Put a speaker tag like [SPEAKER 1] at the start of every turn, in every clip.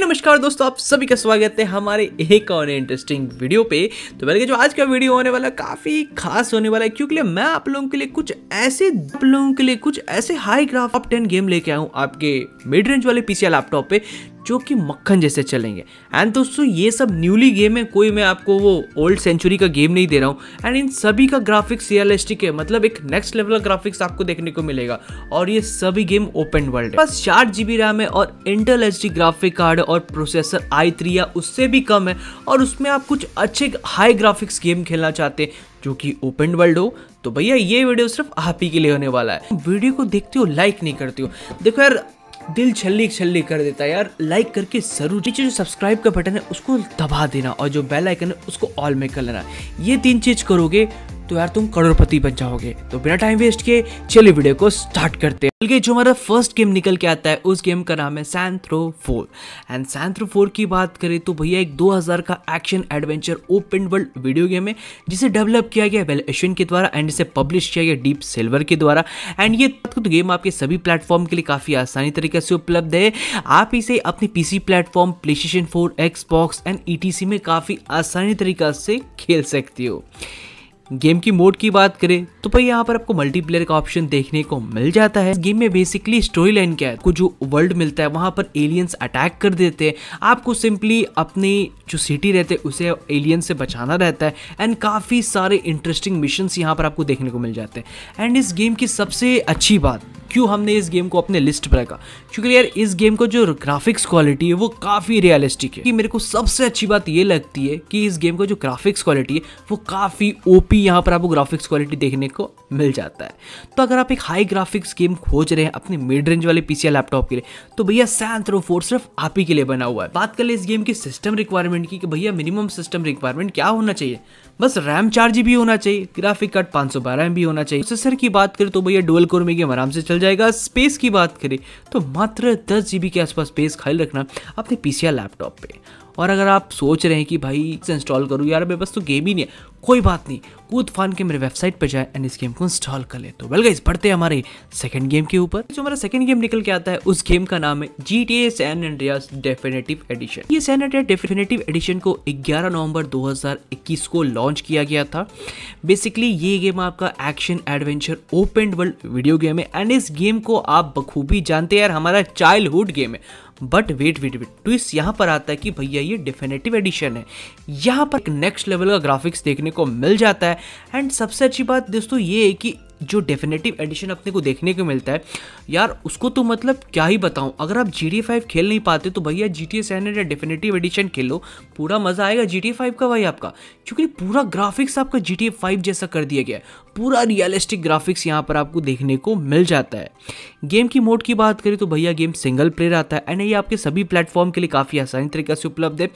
[SPEAKER 1] नमस्कार दोस्तों आप सभी का स्वागत है हमारे एक और इंटरेस्टिंग वीडियो पे तो बल्कि जो आज का वीडियो होने वाला काफ़ी खास होने वाला है क्योंकि मैं आप लोगों के लिए कुछ ऐसे आप लोगों के लिए कुछ ऐसे हाई ग्राफ टेन गेम लेके आऊँ आपके मिड रेंज वाले पीसीआर लैपटॉप पे जो कि मक्खन जैसे चलेंगे एंड दोस्तों ये सब न्यूली गेम है कोई मैं आपको वो ओल्ड सेंचुरी का गेम नहीं दे रहा हूँ एंड इन सभी का ग्राफिक्स रियलिस्टिक है मतलब एक नेक्स्ट लेवल का ग्राफिक्स आपको देखने को मिलेगा और ये सभी गेम ओपन वर्ल्ड है बस चार जी रैम है और इंटरल एच ग्राफिक कार्ड और प्रोसेसर आई थ्री या उससे भी कम है और उसमें आप कुछ अच्छे हाई ग्राफिक्स गेम खेलना चाहते हैं जो कि ओपन वर्ल्ड हो तो भैया ये वीडियो सिर्फ आप ही के लिए होने वाला है वीडियो को देखते हो लाइक नहीं करते हो देखो यार दिल छल्ली छल्ली कर देता है यार लाइक करके जरूर नीचे जो सब्सक्राइब का बटन है उसको दबा देना और जो बेल आइकन है उसको ऑल में कर लेना ये तीन चीज करोगे तो यार तुम करोड़पति बन जाओगे तो बिना टाइम वेस्ट किए चलिए वीडियो को स्टार्ट करते हैं बल्कि जो हमारा फर्स्ट गेम निकल के आता है उस गेम का नाम है Saints Row four and Saints Row four की बात करें तो भैया एक 2000 का action adventure open world video game है जिसे डेवलप किया गया वेल एशियन के द्वारा एंड इसे पब्लिश किया गया डीप सिल्वर के द्वारा एंड ये तो गेम आपके सभी प्लेटफॉर्म के लिए काफ़ी आसानी तरीके से उपलब्ध है आप इसे अपने PC platform PlayStation four Xbox and E में काफ़ी आसानी तरीका से खेल सकते हो गेम की मोड की बात करें तो भाई यहाँ पर आपको मल्टीप्लेयर का ऑप्शन देखने को मिल जाता है गेम में बेसिकली स्टोरी लाइन क्या है आपको जो वर्ल्ड मिलता है वहां पर एलियंस अटैक कर देते हैं आपको सिंपली अपनी जो सिटी रहते हैं उसे एलियंस से बचाना रहता है एंड काफ़ी सारे इंटरेस्टिंग मिशन यहाँ पर आपको देखने को मिल जाते हैं एंड इस गेम की सबसे अच्छी बात क्यों हमने इस गेम को अपने लिस्ट पर रखा क्योंकि यार इस गेम को जो ग्राफिक्स क्वालिटी है वो काफ़ी रियलिस्टिक है कि मेरे को सबसे अच्छी बात ये लगती है कि इस गेम का जो ग्राफिक्स क्वालिटी है वो काफ़ी ओपी यहाँ पर आपको ग्राफिक्स क्वालिटी देखने को मिल जाता है तो अगर आप एक हाई ग्राफिक्स गेम खोज रहे हैं अपने मिड रेंज वाले पीसीआर लैपटॉप के लिए तो भैया सैंथ्रो फोर सिर्फ आप ही के लिए बना हुआ है बात कर ले इस गेम की सिस्टम रिक्वायरमेंट की कि भैया मिनिमम सिस्टम रिक्वायरमेंट क्या होना चाहिए बस रैम चार जी होना चाहिए ग्राफिक कार्ड पाँच सौ बारह होना चाहिए प्रोसेसर की बात करें तो भैया डुअल कोर में गेम आराम से चल जाएगा स्पेस की बात करें तो मात्र दस जी के आसपास स्पेस खाली रखना अपने पी लैपटॉप पर और अगर आप सोच रहे हैं कि भाई इसे इंस्टॉल करूँ यार मेरे पास तो गेम ही नहीं है कोई बात नहीं कूद फान के मेरे वेबसाइट पर जाए एंड इस गेम को इंस्टॉल कर ले तो वेल गाइस बढ़ते हैं हमारे सेकंड गेम के ऊपर जो हमारा सेकंड गेम निकल के आता है उस गेम का नाम है G T A San Andreas definitive edition ये सैन एंड्रिया डेफिनेटिव एडिशन को 11 नवंबर 2021 को लॉन्च किया गया था बेसिकली ये गेम आपका action adventure open world video game है एंड इस गेम को आप बखूबी जानते हैं यार हमारा चाइल्डहुड गेम है but wait wait wait twist यहाँ पर आता है कि भैया ये डेफिनेटिव एडिशन है यहाँ पर नेक्स्ट लेवल का ग्राफिक्स देखने को मिल जाता है एंड सबसे अच्छी बात दोस्तों ये है कि जो डेफिनेटिव एडिशन अपने को देखने को मिलता है यार उसको तो मतलब क्या ही बताऊँ अगर आप जी टी फाइव खेल नहीं पाते तो भैया जी टी एन या डेफिनेटिव एडिशन खेलो पूरा मज़ा आएगा जी टी फाइव का भाई आपका क्योंकि पूरा ग्राफिक्स आपका जी टी फाइव जैसा कर दिया गया है पूरा रियलिस्टिक ग्राफिक्स यहाँ पर आपको देखने को मिल जाता है गेम की मोड की बात करें तो भैया गेम सिंगल प्लेयर आता है एंड ये आपके सभी प्लेटफॉर्म के लिए काफ़ी आसानी तरीके से उपलब्ध है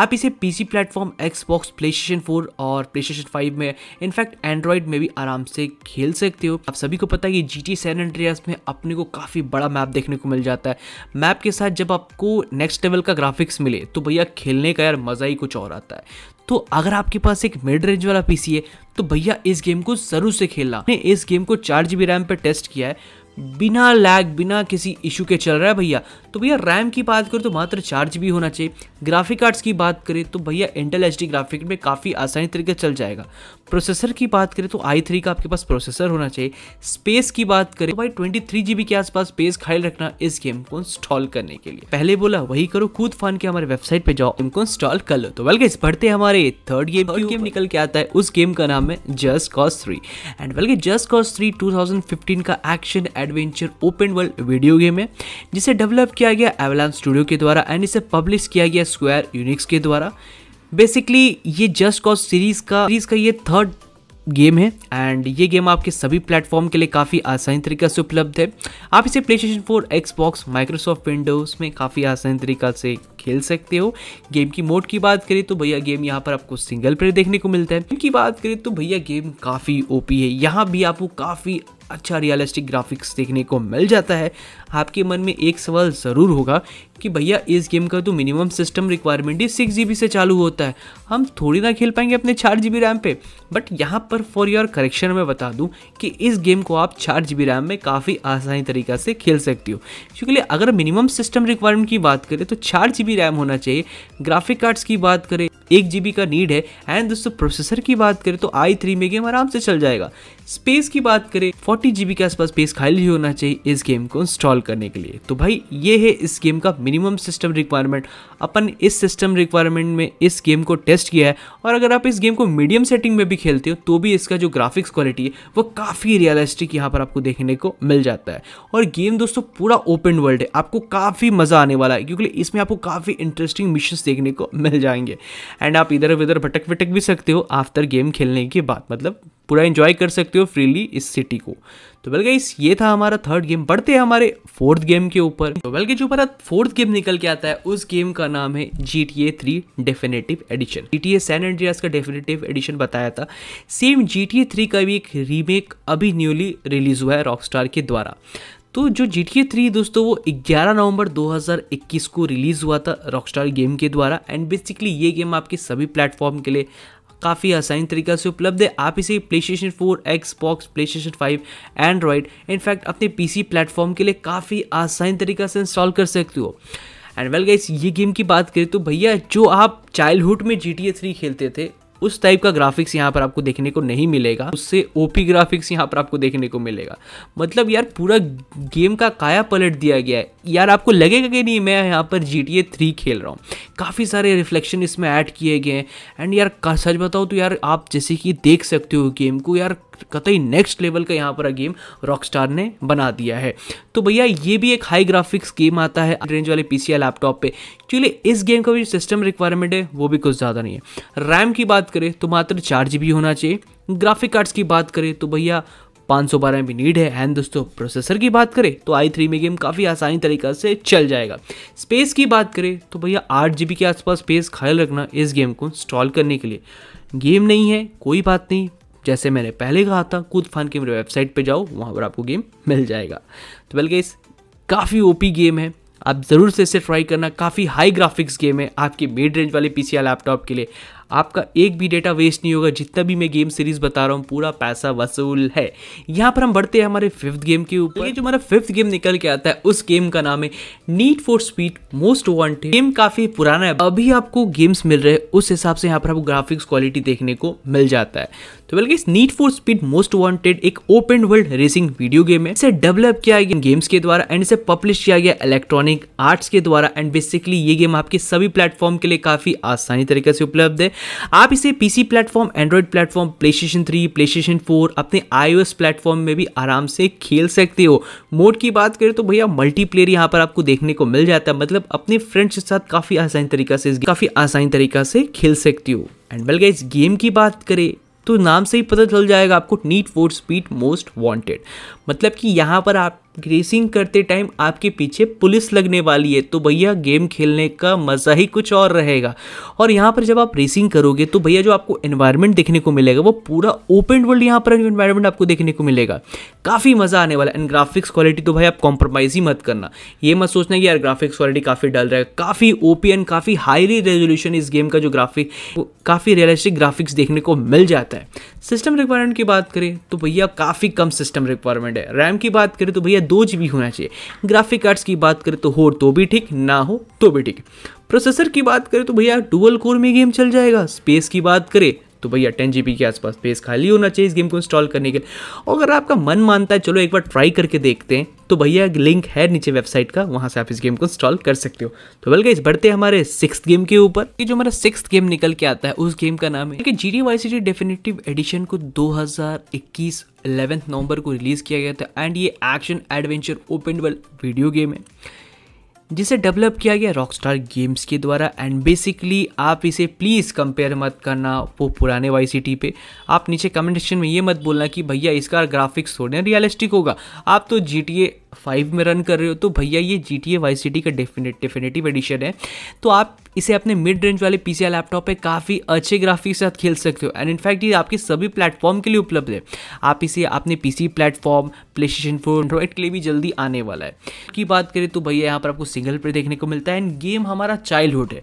[SPEAKER 1] आप इसे P C platform Xbox PlayStation four और प्ले स्टेशन फाइव में इनफैक्ट एंड्रॉयड में भी आराम से खेल सकते सकते हो आप सभी को पता है कि जी टी सैन एंड्रियास में अपने को काफ़ी बड़ा मैप देखने को मिल जाता है मैप के साथ जब आपको नेक्स्ट लेवल का ग्राफिक्स मिले तो भैया खेलने का यार मज़ा ही कुछ और आता है तो अगर आपके पास एक मिड रेंज वाला पीसी है तो भैया इस गेम को ज़रूर से खेलना मैंने इस गेम को चार जी रैम पर टेस्ट किया है बिना लैग बिना किसी इशू के चल रहा है भैया तो भैया रैम की बात करें तो मात्र चार जी होना चाहिए ग्राफिक कार्ड्स की बात करें तो भैया इंटेल एच ग्राफिक में काफ़ी आसानी तरीके चल जाएगा प्रोसेसर की बात करें तो आई थ्री का आपके पास प्रोसेसर होना चाहिए स्पेस की बात करें तो भाई ट्वेंटी थ्री जी के आसपास स्पेस खाली रखना इस गेम को इंस्टॉल करने के लिए पहले बोला वही करो कूद फान के हमारे वेबसाइट पे जाओ इनको इंस्टॉल कर लो तो वेलगे बढ़ते हमारे थर्ड गेम थर्ड गेम निकल के आता है उस गेम का नाम है जस्ट कॉज थ्री एंड वेलगे जस्ट कॉज थ्री टू का action adventure open world video game है जिसे डेवलप किया किया गया एवलान स्टूडियो के द्वारा एंड इसे पब्लिश किया गया स्क्वायर यूनिक्स के द्वारा बेसिकली ये जस्ट कॉज सीरीज का सीरीज का ये थर्ड गेम है एंड ये गेम आपके सभी प्लेटफॉर्म के लिए काफ़ी आसानी तरीके से उपलब्ध है आप इसे PlayStation four Xbox Microsoft Windows में काफ़ी आसानी तरीका से खेल सकते हो गेम की मोड की बात करें तो भैया गेम यहाँ पर आपको सिंगल प्लेयर देखने को मिलता है गेम की बात करें तो भैया गेम काफ़ी ओपी है यहाँ भी आपको काफ़ी अच्छा रियलिस्टिक ग्राफिक्स देखने को मिल जाता है आपके मन में एक सवाल ज़रूर होगा कि भैया इस गेम का तो मिनिमम सिस्टम रिक्वायरमेंट ही सिक्स जी से चालू होता है हम थोड़ी ना खेल पाएंगे अपने चार जी रैम पे बट यहाँ पर फॉर योर करेक्शन मैं बता दूँ कि इस गेम को आप चार जी रैम में काफ़ी आसानी तरीका से खेल सकती हो क्योंकि अगर मिनिमम सिस्टम रिक्वायरमेंट की बात करें तो चार जी रैम होना चाहिए ग्राफिक कार्ड्स की बात करें एक जी का नीड है एंड दोस्तों प्रोसेसर की बात करें तो आई थ्री में गेम आराम से चल जाएगा स्पेस की बात करें फोर्टी जीबी के आसपास स्पेस खाली होना चाहिए इस गेम को इंस्टॉल करने के लिए तो भाई ये है इस गेम का मिनिमम सिस्टम रिक्वायरमेंट अपन इस सिस्टम रिक्वायरमेंट में इस गेम को टेस्ट किया है और अगर आप इस गेम को मीडियम सेटिंग में भी खेलते हो तो भी इसका जो ग्राफिक्स क्वालिटी है वो काफ़ी रियलिस्टिक यहाँ पर आपको देखने को मिल जाता है और गेम दोस्तों पूरा ओपन वर्ल्ड है आपको काफ़ी मज़ा आने वाला है क्योंकि इसमें आपको काफ़ी इंटरेस्टिंग मिशन देखने को मिल जाएंगे एंड आप इधर उधर भटक भटक भी सकते हो आफ्टर गेम खेलने के बाद मतलब पूरा इन्जॉय कर सकते हो फ्रीली इस सिटी को तो वेल गाइस ये था हमारा थर्ड गेम बढ़ते हैं हमारे फोर्थ गेम के ऊपर तो वेल गाइस जो हमारा फोर्थ गेम निकल के आता है उस गेम का नाम है G T A three definitive edition G T A San Andreas का डेफिनेटिव एडिशन बताया था same G T A three का भी एक रीमेक अभी न्यूली रिलीज हुआ है रॉकस्टार के द्वारा तो जो जी टी ए थ्री दोस्तों वो 11 नवंबर 2021 को रिलीज़ हुआ था रॉकस्टार गेम के द्वारा एंड बेसिकली ये गेम आपके सभी प्लेटफॉर्म के लिए काफ़ी आसानी तरीका से उपलब्ध है आप इसे PlayStation four Xbox PlayStation five Android in fact अपने पी सी प्लेटफॉर्म के लिए काफ़ी आसानी तरीका से इंस्टॉल कर सकते हो एंड वेल गाइस ये गेम की बात करें तो भैया जो आप चाइल्डहुड में जी टी ए थ्री खेलते थे उस टाइप का ग्राफिक्स यहाँ पर आपको देखने को नहीं मिलेगा उससे ओपी ग्राफिक्स यहाँ पर आपको देखने को मिलेगा मतलब यार पूरा गेम का काया पलट दिया गया है यार आपको लगेगा कि नहीं मैं यहाँ पर जी टी ए थ्री खेल रहा हूँ काफ़ी सारे रिफ्लेक्शन इसमें ऐड किए गए हैं एंड यार सच बताओ तो यार आप जैसे कि देख सकते हो गेम को यार कतई नेक्स्ट लेवल का यहाँ पर गेम रॉकस्टार ने बना दिया है तो भैया ये भी एक हाई ग्राफिक्स गेम आता है रेंज वाले पी लैपटॉप पे चलिए इस गेम का भी सिस्टम रिक्वायरमेंट है वो भी कुछ ज़्यादा नहीं है रैम की बात बात करें तो मात्र चार जी होना चाहिए ग्राफिक कार्ड्स की बात करें तो भैया पाँच सौ बारह भी नीड है एंड दोस्तों प्रोसेसर की बात करें तो i3 में गेम काफ़ी आसानी तरीका से चल जाएगा स्पेस की बात करें तो भैया आठ जी के आसपास स्पेस ख्याल रखना इस गेम को इंस्टॉल करने के लिए गेम नहीं है कोई बात नहीं जैसे मैंने पहले कहा था कूद फान की मेरे वेबसाइट पे जाओ वहाँ पर आपको गेम मिल जाएगा तो बल्कि इस काफ़ी ओपी गेम है आप ज़रूर से इसे ट्राई करना काफ़ी हाई ग्राफिक्स गेम है आपके मिड रेंज वाले पीसीआर लैपटॉप के लिए आपका एक भी डेटा वेस्ट नहीं होगा जितना भी मैं गेम सीरीज बता रहा हूँ पूरा पैसा वसूल है यहाँ पर हम बढ़ते हैं हमारे फिफ्थ गेम के ऊपर जो हमारा फिफ्थ गेम निकल के आता है उस गेम का नाम है Need for Speed Most Wanted game काफी पुराना है अभी आपको गेम्स मिल रहे हैं उस हिसाब से यहाँ पर आपको ग्राफिक्स क्वालिटी देखने को मिल जाता है तो बल्कि Need for Speed Most Wanted एक open world racing video game है इसे डेवलप किया गया गेम्स के द्वारा एंड इसे पब्लिश किया गया इलेक्ट्रॉनिक आर्ट्स के द्वारा एंड बेसिकली ये गेम आपके सभी प्लेटफॉर्म के लिए काफी आसानी तरीके से उपलब्ध है आप इसे PC platform Android platform PlayStation three PlayStation four अपने एस प्लेटफॉर्म में भी आराम से खेल सकते हो मोड की बात करें तो भैया मल्टीप्लेयर यहाँ पर आपको देखने को मिल जाता है मतलब अपने फ्रेंड्स के साथ काफी आसानी तरीका से काफी आसानी तरीका से खेल सकती हो एंड वेल इस गेम की बात करें तो नाम से ही पता चल जाएगा आपको Need for Speed Most Wanted मतलब कि यहाँ पर आप रेसिंग करते टाइम आपके पीछे पुलिस लगने वाली है तो भैया गेम खेलने का मज़ा ही कुछ और रहेगा और यहाँ पर जब आप रेसिंग करोगे तो भैया जो आपको एनवायरनमेंट देखने को मिलेगा वो पूरा ओपन वर्ल्ड यहाँ पर एनवायरनमेंट आपको देखने को मिलेगा काफ़ी मज़ा आने वाला है एंड ग्राफिक्स क्वालिटी तो भाई आप कॉम्प्रोमाइज़ ही मत करना ये मत सोचना कि यार ग्राफिक्स क्वालिटी काफ़ी डल रहा है काफ़ी ओ एंड काफ़ी हाईली रेजोल्यूशन इस गेम का जो ग्राफिक काफ़ी रियलिस्टिक ग्राफिक्स देखने को मिल जाता है सिस्टम रिक्वायरमेंट की बात करें तो भैया काफ़ी कम सिस्टम रिक्वायरमेंट हंड्रेड है रैम की बात करें तो भैया दो जी होना चाहिए ग्राफिक कार्ड्स की बात करें तो हो तो भी ठीक ना हो तो भी ठीक प्रोसेसर की बात करें तो भैया डुअल कोर में गेम चल जाएगा स्पेस की बात करें तो भैया टेन जी के आसपास स्पेस खाली होना चाहिए इस गेम को इंस्टॉल करने के लिए अगर आपका मन मानता है चलो एक बार ट्राई करके देखते हैं तो भैया लिंक है नीचे वेबसाइट का वहाँ से आप इस गेम को इंस्टॉल कर सकते हो तो बल्कि इस बढ़ते हमारे सिक्स गेम के ऊपर ये जो हमारा सिक्स गेम निकल के आता है उस गेम का नाम है G D Vice City definitive edition को 2021 11th नवंबर को रिलीज़ किया गया था एंड ये action adventure open world video game है जिसे डेवलप किया गया रॉकस्टार गेम्स के द्वारा एंड बेसिकली आप इसे प्लीज़ कंपेयर मत करना वो पुराने वाई सी टी पे आप नीचे कमेंट सेक्शन में ये मत बोलना कि भैया इसका ग्राफिक्स थोड़े रियलिस्टिक होगा आप तो जी टी ए फाइव में रन कर रहे हो तो भैया ये G T A Vice City का डेफिनेटिव एडिशन है तो आप इसे अपने मिड रेंज वाले पी लैपटॉप पे काफ़ी अच्छे ग्राफिक के साथ खेल सकते हो एंड इनफैक्ट ये आपके सभी प्लेटफॉर्म के लिए उपलब्ध है आप इसे अपने P C platform PlayStation four Android के लिए भी जल्दी आने वाला है की बात करें तो भैया यहाँ पर आपको सिंगल प्ले देखने को मिलता है एंड गेम हमारा चाइल्डहुड है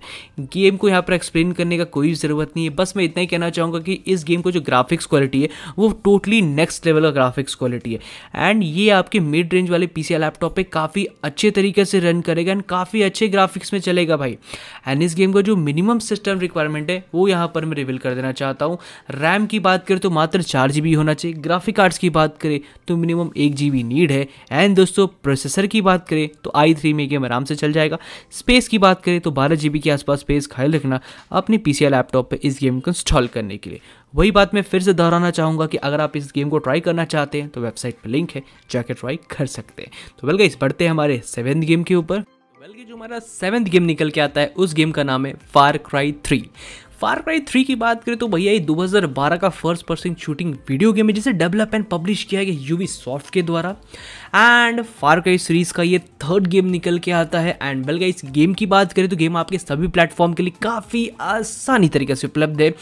[SPEAKER 1] गेम को यहाँ पर एक्सप्लेन करने का कोई ज़रूरत नहीं है बस मैं इतना ही कहना चाहूँगा कि इस गेम को जो ग्राफिक्स क्वालिटी है वो टोटली नेक्स्ट लेवल का ग्राफिक्स क्वालिटी है एंड ये आपके मिड रेंज वाले पी पी लैपटॉप पे काफ़ी अच्छे तरीके से रन करेगा एंड काफ़ी अच्छे ग्राफिक्स में चलेगा भाई एंड इस गेम का जो मिनिमम सिस्टम रिक्वायरमेंट है वो यहाँ पर मैं रिवील कर देना चाहता हूँ रैम की बात करें तो मात्र चार जी होना चाहिए ग्राफिक कार्ड्स की बात करें तो मिनिमम एक जी नीड है एंड दोस्तों प्रोसेसर की बात करें तो आई थ्री में गेम आराम से चल जाएगा स्पेस की बात करें तो बारह जी के आसपास स्पेस ख्याल रखना अपने पी लैपटॉप पर इस गेम को इंस्टॉल करने के लिए वही बात मैं फिर से दोहराना चाहूँगा कि अगर आप इस गेम को ट्राई करना चाहते हैं तो वेबसाइट पर लिंक है जाके ट्राई कर सकते हैं तो बल्कि इस बढ़ते हैं हमारे सेवेंथ गेम के ऊपर बल्कि जो हमारा सेवन्थ गेम निकल के आता है उस गेम का नाम है Far Cry three Far Cry three की बात करें तो भैया ये 2012 का first person shooting video game है जिसे डेवलप एंड पब्लिश किया गया यूवी सॉफ्ट के द्वारा एंड फार क्राई सीरीज का ये थर्ड गेम निकल के आता है एंड बल्कि इस गेम की बात करें तो गेम आपके सभी प्लेटफॉर्म के लिए काफ़ी आसानी तरीके से उपलब्ध है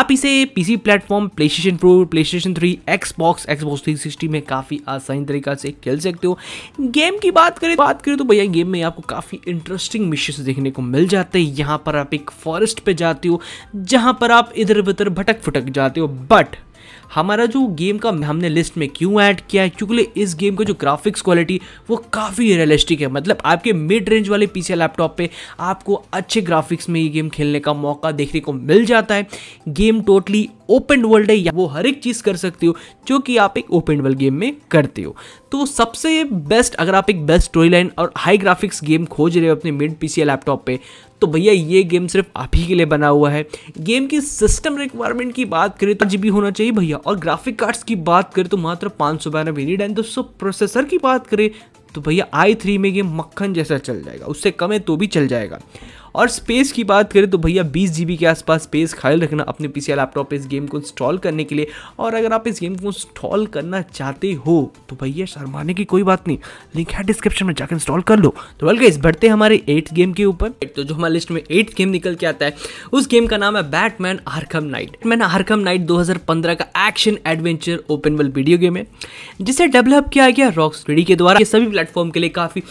[SPEAKER 1] आप इसे PC platform PlayStation pro PlayStation three Xbox Xbox three sixty में काफ़ी आसानी तरीका से खेल सकते हो गेम की बात करें बात करें तो भैया गेम में आपको काफ़ी इंटरेस्टिंग मिशन देखने को मिल जाते हैं यहाँ पर आप एक फॉरेस्ट पर जाते हो जहाँ पर आप इधर उधर भटक फुटक जाते हो बट हमारा जो गेम का हमने लिस्ट में क्यों ऐड किया है क्योंकि इस गेम का जो ग्राफिक्स क्वालिटी वो काफ़ी रियलिस्टिक है मतलब आपके मिड रेंज वाले सी लैपटॉप पे आपको अच्छे ग्राफिक्स में ये गेम खेलने का मौका देखने को मिल जाता है गेम टोटली ओपन वर्ल्ड है या वो हर एक चीज़ कर सकते हो जो कि आप एक ओपन वर्ल्ड गेम में करते हो तो सबसे बेस्ट अगर आप एक बेस्ट स्टोरी लाइन और हाई ग्राफिक्स गेम खोज रहे हो अपने मिड पी लैपटॉप पर तो भैया ये गेम सिर्फ आप ही के लिए बना हुआ है गेम की सिस्टम रिक्वायरमेंट की बात करें तो जी होना चाहिए भैया और ग्राफिक कार्ड्स की बात करें तो मात्र पाँच सौ बयानवे नीड एंड दोस्तों प्रोसेसर की बात करें तो भैया आई थ्री में गेम मक्खन जैसा चल जाएगा उससे कम है तो भी चल जाएगा और स्पेस की बात करें तो भैया बीस जी के आसपास स्पेस ख्याल रखना अपने पी लैपटॉप पर इस गेम को इंस्टॉल करने के लिए और अगर आप इस गेम को इंस्टॉल करना चाहते हो तो भैया शर्माने की कोई बात नहीं लिंक है डिस्क्रिप्शन में जाकर इंस्टॉल कर लो तो बल्कि इस बढ़ते हमारे एट्थ गेम के ऊपर तो जो हमारे लिस्ट में एट गेम निकल के आता है उस गेम का नाम है Batman Arkham Knight Batman Arkham Knight दो का action adventure open world video game है जिसे डेवलप किया गया रॉक स्टडी के द्वारा सभी प्लेटफॉर्म के लिए काफ़ी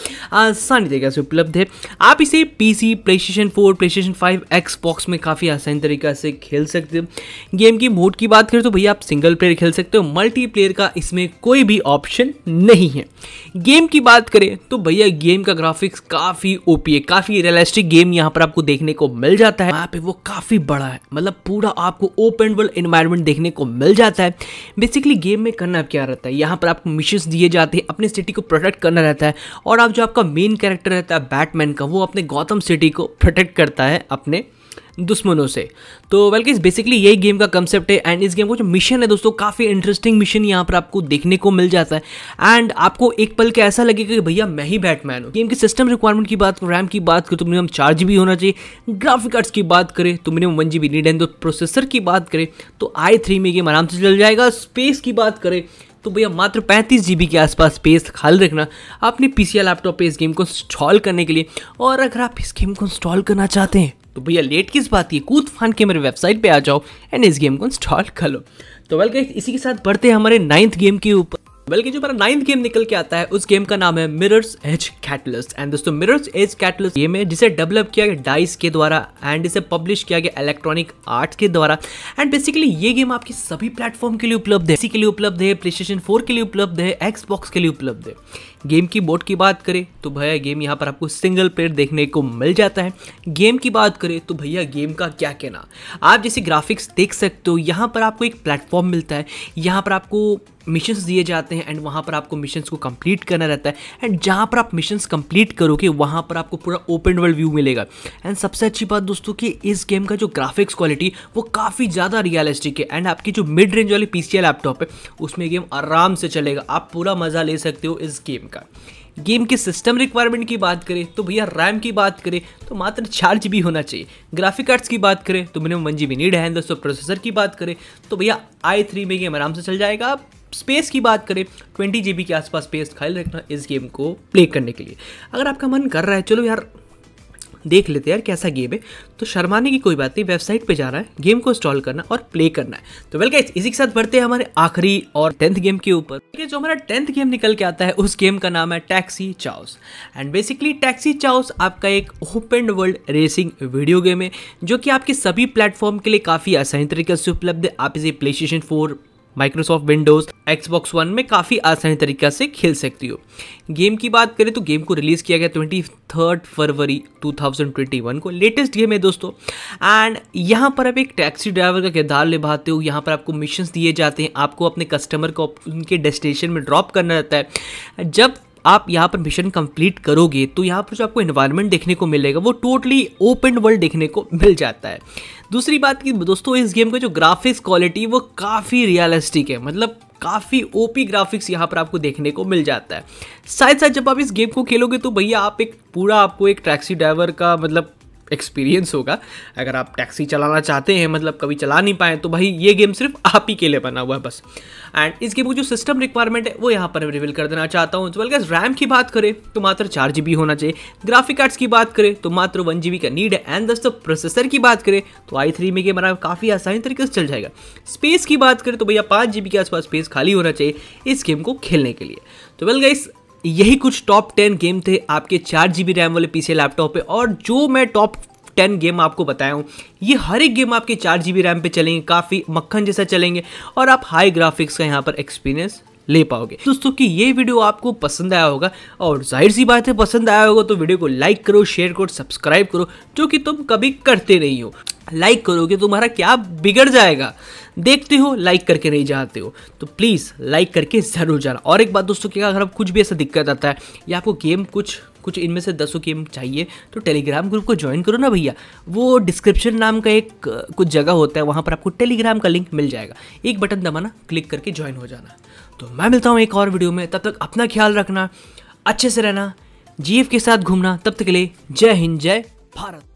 [SPEAKER 1] आसानी तरीके से उपलब्ध है आप इसे PC play PlayStation four play 5 five Xbox में काफ़ी आसान तरीका से खेल सकते हो गेम की मोड की बात करें तो भैया आप सिंगल प्लेयर खेल सकते हो मल्टीप्लेयर का इसमें कोई भी ऑप्शन नहीं है गेम की बात करें तो भैया गेम का ग्राफिक्स काफ़ी ओपी है काफ़ी रियलिस्टिक गेम यहाँ पर आपको देखने को मिल जाता है यहाँ पे वो काफ़ी बड़ा है मतलब पूरा आपको ओपन वर्ल्ड इन्वायरमेंट देखने को मिल जाता है बेसिकली गेम में करना क्या रहता है यहाँ पर आपको मिशन दिए जाते हैं अपने सिटी को प्रोटेक्ट करना रहता है और आप जो आपका मेन कैरेक्टर रहता है बैटमैन का वो अपने गौतम सिटी को प्रोटेक्ट करता है अपने दुश्मनों से तो बल्कि बेसिकली यही गेम का कंसेप्ट है एंड इस गेम का जो मिशन है दोस्तों काफ़ी इंटरेस्टिंग मिशन यहाँ पर आपको देखने को मिल जाता है एंड आपको एक पल के ऐसा लगेगा कि भैया मैं ही बैटमैन हूँ गेम की सिस्टम रिक्वायरमेंट की बात रैम तो की बात करें तो मिनिमम चार जी होना चाहिए ग्राफिक कार्ड्स की बात करें तो minimum one G B need and processor की बात करें तो आई थ्री में गेम आराम से चल जाएगा स्पेस की बात करें तो भैया मात्र पैंतीस जी के आसपास स्पेस खाली रखना आपने पी लैपटॉप पर इस गेम को इंस्टॉल करने के लिए और अगर आप इस गेम को इंस्टॉल करना चाहते हैं तो भैया लेट किस बात की कूद फान के मेरे वेबसाइट पे आ जाओ एंड इस गेम को इंस्टॉल कर लो तो वेल इसी के साथ बढ़ते हैं हमारे नाइन्थ गेम के ऊपर बल्कि जो मेरा नाइन्थ गेम निकल के आता है उस गेम का नाम है मिरर्स एज कैटलिस्ट एंड दोस्तों मिरर्स एज कैटलिस्ट गेम है जिसे डेवलप किया गया डाइस के द्वारा एंड इसे पब्लिश किया गया इलेक्ट्रॉनिक आर्ट के द्वारा एंड बेसिकली ये गेम आपके सभी प्लेटफॉर्म के लिए उपलब्ध है इसी के लिए उपलब्ध है प्ले स्टेशन फोर के लिए उपलब्ध है एक्सबॉक्स के लिए उपलब्ध है गेम की बोर्ड की बात करें तो भैया गेम यहाँ पर आपको सिंगल प्लेयर देखने को मिल जाता है गेम की बात करें तो भैया गेम का क्या कहना आप जैसे ग्राफिक्स देख सकते हो यहाँ पर आपको एक प्लेटफॉर्म मिलता है यहाँ पर आपको मिशंस दिए जाते हैं एंड वहाँ पर आपको मिशंस को कंप्लीट करना रहता है एंड जहाँ पर आप मिशंस कंप्लीट करोगे वहाँ पर आपको पूरा ओपन वर्ल्ड व्यू मिलेगा एंड सबसे अच्छी बात दोस्तों कि इस गेम का जो ग्राफिक्स क्वालिटी वो काफ़ी ज़्यादा रियलिस्टिक है एंड आपकी जो मिड रेंज वाली पी लैपटॉप है उसमें गेम आराम से चलेगा आप पूरा मज़ा ले सकते हो इस गेम का गेम के सिस्टम रिक्वायरमेंट की बात करें तो भैया रैम की बात करें तो मात्र चार जी होना चाहिए ग्राफिक कार्ड्स की बात करें तो minimum one G B need है दोस्तों प्रोसेसर की बात करें तो भैया आई थ्री में गेम आराम से चल जाएगा स्पेस की बात करें ट्वेंटी जी के आसपास स्पेस खाली रखना इस गेम को प्ले करने के लिए अगर आपका मन कर रहा है चलो यार देख लेते हैं यार कैसा गेम है तो शर्माने की कोई बात नहीं वेबसाइट पे जाना है गेम को इंस्टॉल करना और प्ले करना है तो वेल गाइस इसी के साथ बढ़ते हैं हमारे आखिरी और टेंथ गेम के ऊपर जो हमारा टेंथ गेम निकल के आता है उस गेम का नाम है Taxi Chaos and basically Taxi Chaos आपका एक open world racing video game है जो कि आपके सभी प्लेटफॉर्म के लिए काफ़ी आसानी तरीके से उपलब्ध है आप इसे PlayStation four Microsoft Windows Xbox one में काफ़ी आसानी तरीक़ा से खेल सकती हो गेम की बात करें तो गेम को रिलीज़ किया गया ट्वेंटी थर्ड फरवरी 2021 को लेटेस्ट गेम है दोस्तों एंड यहाँ पर आप एक टैक्सी ड्राइवर का किरदार निभाते हो यहाँ पर आपको मिशन दिए जाते हैं आपको अपने कस्टमर को उनके डेस्टिनेशन में ड्रॉप करना रहता है जब आप यहाँ पर मिशन कंप्लीट करोगे तो यहाँ पर जो आपको इन्वायरमेंट देखने को मिलेगा वो टोटली ओपन वर्ल्ड देखने को मिल जाता है दूसरी बात की दोस्तों इस गेम का जो ग्राफिक्स क्वालिटी वो काफ़ी रियलिस्टिक है मतलब काफ़ी ओपी ग्राफिक्स यहाँ पर आपको देखने को मिल जाता है साथ साथ जब आप इस गेम को खेलोगे तो भैया आप एक पूरा आपको एक टैक्सी ड्राइवर का मतलब एक्सपीरियंस होगा अगर आप टैक्सी चलाना चाहते हैं मतलब कभी चला नहीं पाए तो भाई ये गेम सिर्फ आप ही के लिए बना हुआ है बस एंड इस गेम को जो सिस्टम रिक्वायरमेंट है वो यहाँ पर रिवील कर देना चाहता हूँ बल्कि रैम की बात करें तो मात्र चार जी होना चाहिए ग्राफिक कार्ड्स की बात करें तो मात्र वन जी का नीड है एंड दोस्तों प्रोसेसर की बात करें तो आई थ्री में गेम काफ़ी आसानी तरीके से चल जाएगा स्पेस की बात करें तो भैया पाँच जी के आसपास स्पेस खाली होना चाहिए इस गेम को खेलने के लिए तो वेल गाइस यही कुछ टॉप टेन गेम थे आपके चार जी बी रैम वाले पीछे लैपटॉप पे और जो मैं टॉप टेन गेम आपको बताया हूँ ये हर एक गेम आपके चार जी बी रैम पे चलेंगे काफ़ी मक्खन जैसा चलेंगे और आप हाई ग्राफिक्स का यहाँ पर एक्सपीरियंस ले पाओगे दोस्तों की ये वीडियो आपको पसंद आया होगा और जाहिर सी बात है पसंद आया होगा तो वीडियो को लाइक करो शेयर करो सब्सक्राइब करो जो कि तुम कभी करते नहीं हो लाइक करोगे तुम्हारा क्या बिगड़ जाएगा देखते हो लाइक करके नहीं जाते हो तो प्लीज़ लाइक करके ज़रूर जाना और एक बात दोस्तों क्या अगर आप कुछ भी ऐसा दिक्कत आता है या आपको गेम कुछ कुछ इनमें से दसों गेम चाहिए तो टेलीग्राम ग्रुप को ज्वाइन करो ना भैया वो डिस्क्रिप्शन नाम का एक कुछ जगह होता है वहाँ पर आपको टेलीग्राम का लिंक मिल जाएगा एक बटन दबाना क्लिक करके ज्वाइन हो जाना तो मैं मिलता हूँ एक और वीडियो में तब तक अपना ख्याल रखना अच्छे से रहना जीव के साथ घूमना तब तक के लिए जय हिंद जय भारत